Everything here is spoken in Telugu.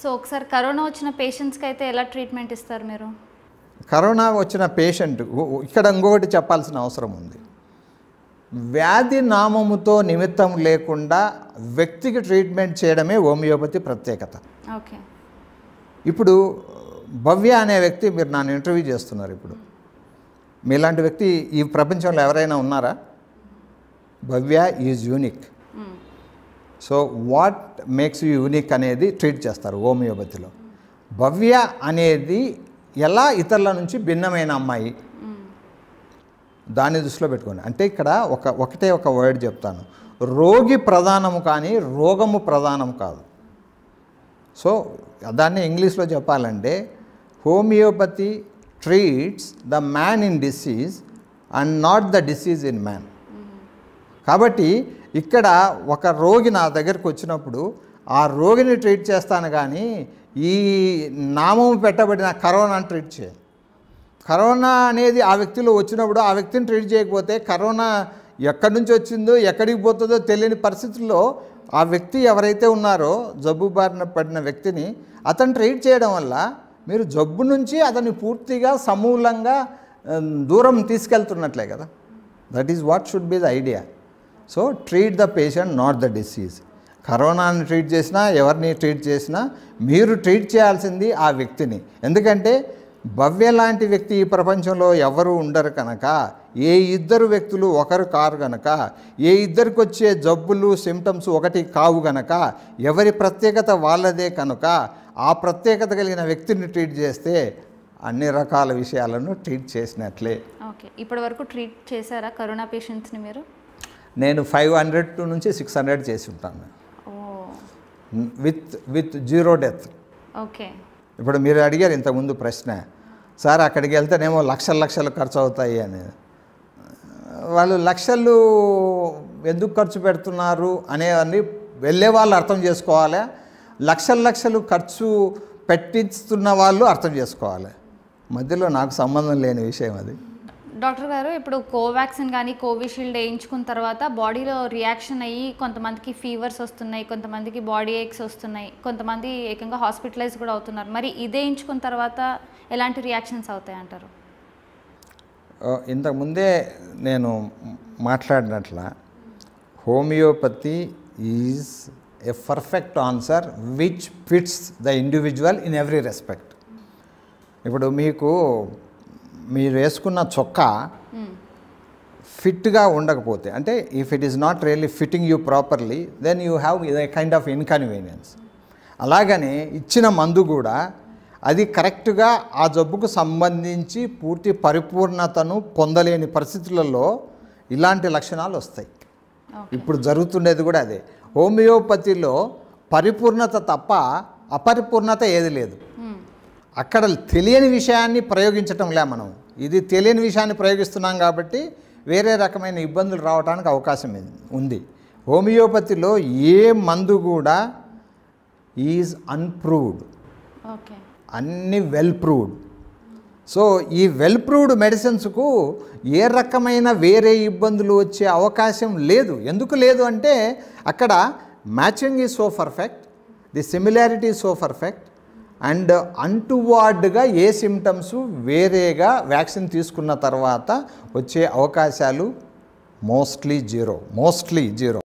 సో ఒకసారి కరోనా వచ్చిన పేషెంట్స్కి అయితే ఎలా ట్రీట్మెంట్ ఇస్తారు మీరు కరోనా వచ్చిన పేషెంట్ ఇక్కడ ఇంకొకటి చెప్పాల్సిన అవసరం ఉంది వ్యాధి నామముతో నిమిత్తం లేకుండా వ్యక్తికి ట్రీట్మెంట్ చేయడమే హోమియోపతి ప్రత్యేకత ఓకే ఇప్పుడు భవ్య అనే వ్యక్తి మీరు నన్ను ఇంటర్వ్యూ చేస్తున్నారు ఇప్పుడు మీలాంటి వ్యక్తి ఈ ప్రపంచంలో ఎవరైనా ఉన్నారా Bhavya is unique so what makes you unique అనేది ట్రీట్ చేస్తారు హోమియోపతిలో భవ్య అనేది ఎలా ఇతరుల నుంచి భిన్నమైన అమ్మాయి దాన్ని దృష్టిలో పెట్టుకోండి అంటే ఇక్కడ ఒక ఒకటే ఒక వర్డ్ చెప్తాను రోగి ప్రధానము కానీ రోగము ప్రధానం కాదు సో దాన్ని ఇంగ్లీష్లో చెప్పాలంటే homeopathy treats the man in disease and not the disease in man కాబట్టి ఇక్కడ ఒక రోగి నా దగ్గరకు వచ్చినప్పుడు ఆ రోగిని ట్రీట్ చేస్తాను కానీ ఈ నామం పెట్టబడిన కరోనాను ట్రీట్ చేయాలి కరోనా అనేది ఆ వ్యక్తిలో వచ్చినప్పుడు ఆ వ్యక్తిని ట్రీట్ చేయకపోతే కరోనా ఎక్కడి నుంచి వచ్చిందో ఎక్కడికి పోతుందో తెలియని పరిస్థితుల్లో ఆ వ్యక్తి ఎవరైతే ఉన్నారో జబ్బు బారిన పడిన వ్యక్తిని అతను ట్రీట్ చేయడం వల్ల మీరు జబ్బు నుంచి అతన్ని పూర్తిగా సమూలంగా దూరం తీసుకెళ్తున్నట్లే కదా that is what should be the idea so treat the patient not the disease కరోనాని ట్రీట్ చేసినా ఎవరిని ట్రీట్ చేసినా మీరు ట్రీట్ చేయాల్సింది ఆ వ్యక్తిని ఎందుకంటే భవ్య లాంటి వ్యక్తి ఈ ప్రపంచంలో ఎవరు ఉండరు కనుక ఏ ఇద్దరు వ్యక్తులు ఒకరు కారు గనక ఏ ఇద్దరికి వచ్చే జబ్బులు సిమ్టమ్స్ ఒకటి కావు గనక ఎవరి ప్రత్యేకత వాళ్ళదే కనుక ఆ ప్రత్యేకత కలిగిన వ్యక్తిని ట్రీట్ చేస్తే అన్ని రకాల విషయాలను ట్రీట్ చేసినట్లే ఓకే ఇప్పటి వరకు ట్రీట్ చేశారా కరోనా పేషెంట్స్ని మీరు నేను ఫైవ్ హండ్రెడ్ నుంచి సిక్స్ హండ్రెడ్ చేసి ఉంటాను with with zero death okay ఇప్పుడు మీరు అడిగారు ఇంతకుముందు ప్రశ్న సార్ అక్కడికి వెళ్తేనేమో లక్షల లక్షలు ఖర్చు అవుతాయి అని వాళ్ళు లక్షలు ఎందుకు ఖర్చు పెడుతున్నారు అనేవన్నీ వెళ్ళే వాళ్ళు అర్థం చేసుకోవాలి లక్షల లక్షలు ఖర్చు పెట్టిస్తున్న వాళ్ళు అర్థం చేసుకోవాలి మధ్యలో నాకు సంబంధం లేని విషయం అది డాక్టర్ గారు ఇప్పుడు కోవాక్సిన్ కానీ కోవిషీల్డ్ వేయించుకున్న తర్వాత బాడీలో రియాక్షన్ అయ్యి కొంతమందికి ఫీవర్స్ వస్తున్నాయి కొంతమందికి బాడీ ఏక్స్ వస్తున్నాయి కొంతమంది ఏకంగా హాస్పిటలైజ్ కూడా అవుతున్నారు మరి ఇదే వేయించుకున్న తర్వాత ఎలాంటి రియాక్షన్స్ అవుతాయి అంటారు ఇంతకుముందే నేను మాట్లాడినట్ల homeopathy is a perfect answer which fits the individual in every respect ఇప్పుడు మీకు మీరు వేసుకున్న చొక్కా ఫిట్గా ఉండకపోతే అంటే if it is not really fitting you properly then you have ఇదే కైండ్ ఆఫ్ ఇన్కన్వీనియన్స్ అలాగనే ఇచ్చిన మందు కూడా అది కరెక్ట్గా ఆ జబ్బుకు సంబంధించి పూర్తి పరిపూర్ణతను పొందలేని పరిస్థితులలో ఇలాంటి లక్షణాలు వస్తాయి ఇప్పుడు జరుగుతుండేది కూడా అదే హోమియోపతిలో పరిపూర్ణత తప్ప అపరిపూర్ణత ఏది లేదు అక్కడ తెలియని విషయాన్ని ప్రయోగించటంలే మనం ఇది తెలియని విషయాన్ని ప్రయోగిస్తున్నాం కాబట్టి వేరే రకమైన ఇబ్బందులు రావడానికి అవకాశం ఉంది హోమియోపతిలో ఏ మందు కూడా ఈజ్ అన్ప్రూవ్డ్ అన్ని వెల్ ప్రూవ్డ్ సో ఈ వెల్ ప్రూవ్డ్ మెడిసిన్స్కు ఏ రకమైన వేరే ఇబ్బందులు వచ్చే అవకాశం లేదు ఎందుకు లేదు అంటే అక్కడ matching is so perfect the similarity so perfect and అంటువార్డ్గా ఏ సిమ్టమ్స్ వేరేగా వ్యాక్సిన్ తీసుకున్న తర్వాత వచ్చే అవకాశాలు మోస్ట్లీ జీరో మోస్ట్లీ జీరో